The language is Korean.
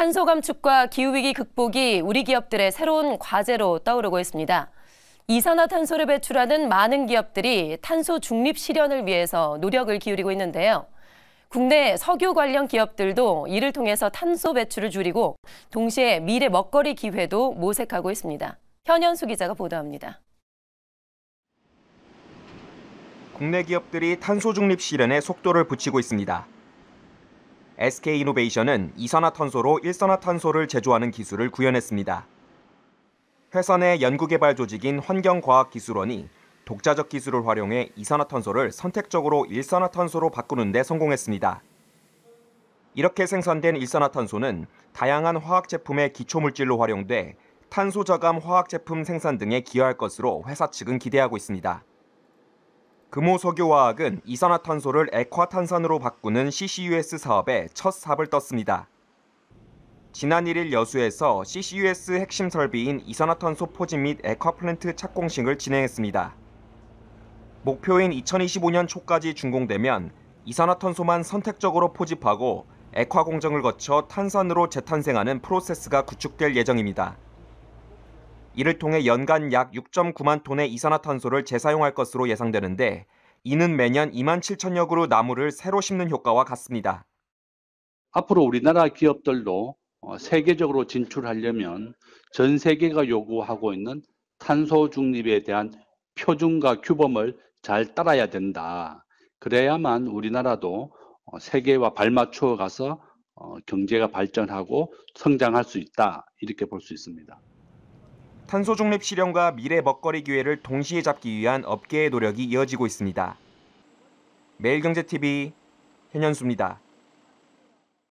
탄소 감축과 기후위기 극복이 우리 기업들의 새로운 과제로 떠오르고 있습니다. 이산화탄소를 배출하는 많은 기업들이 탄소 중립 실현을 위해서 노력을 기울이고 있는데요. 국내 석유 관련 기업들도 이를 통해서 탄소 배출을 줄이고 동시에 미래 먹거리 기회도 모색하고 있습니다. 현현수 기자가 보도합니다. 국내 기업들이 탄소 중립 실현에 속도를 붙이고 있습니다. SK이노베이션은 이산화탄소로 일산화탄소를 제조하는 기술을 구현했습니다. 회사 내 연구개발 조직인 환경과학기술원이 독자적 기술을 활용해 이산화탄소를 선택적으로 일산화탄소로 바꾸는 데 성공했습니다. 이렇게 생산된 일산화탄소는 다양한 화학 제품의 기초물질로 활용돼 탄소 저감 화학 제품 생산 등에 기여할 것으로 회사 측은 기대하고 있습니다. 금호석유화학은 이산화탄소를 액화탄산으로 바꾸는 CCUS 사업에 첫 삽을 떴습니다. 지난 1일 여수에서 CCUS 핵심 설비인 이산화탄소 포집 및 액화 플랜트 착공식을 진행했습니다. 목표인 2025년 초까지 준공되면 이산화탄소만 선택적으로 포집하고 액화 공정을 거쳐 탄산으로 재탄생하는 프로세스가 구축될 예정입니다. 이를 통해 연간 약 6.9만 톤의 이산화탄소를 재사용할 것으로 예상되는데 이는 매년 2만 7천여 그루 나무를 새로 심는 효과와 같습니다. 앞으로 우리나라 기업들도 어, 세계적으로 진출하려면 전 세계가 요구하고 있는 탄소 중립에 대한 표준과 규범을 잘 따라야 된다. 그래야만 우리나라도 어, 세계와 발맞추어 가서 어, 경제가 발전하고 성장할 수 있다. 이렇게 볼 수 있습니다. 탄소 중립 실현과 미래 먹거리 기회를 동시에 잡기 위한 업계의 노력이 이어지고 있습니다. 매일경제TV 현현수입니다.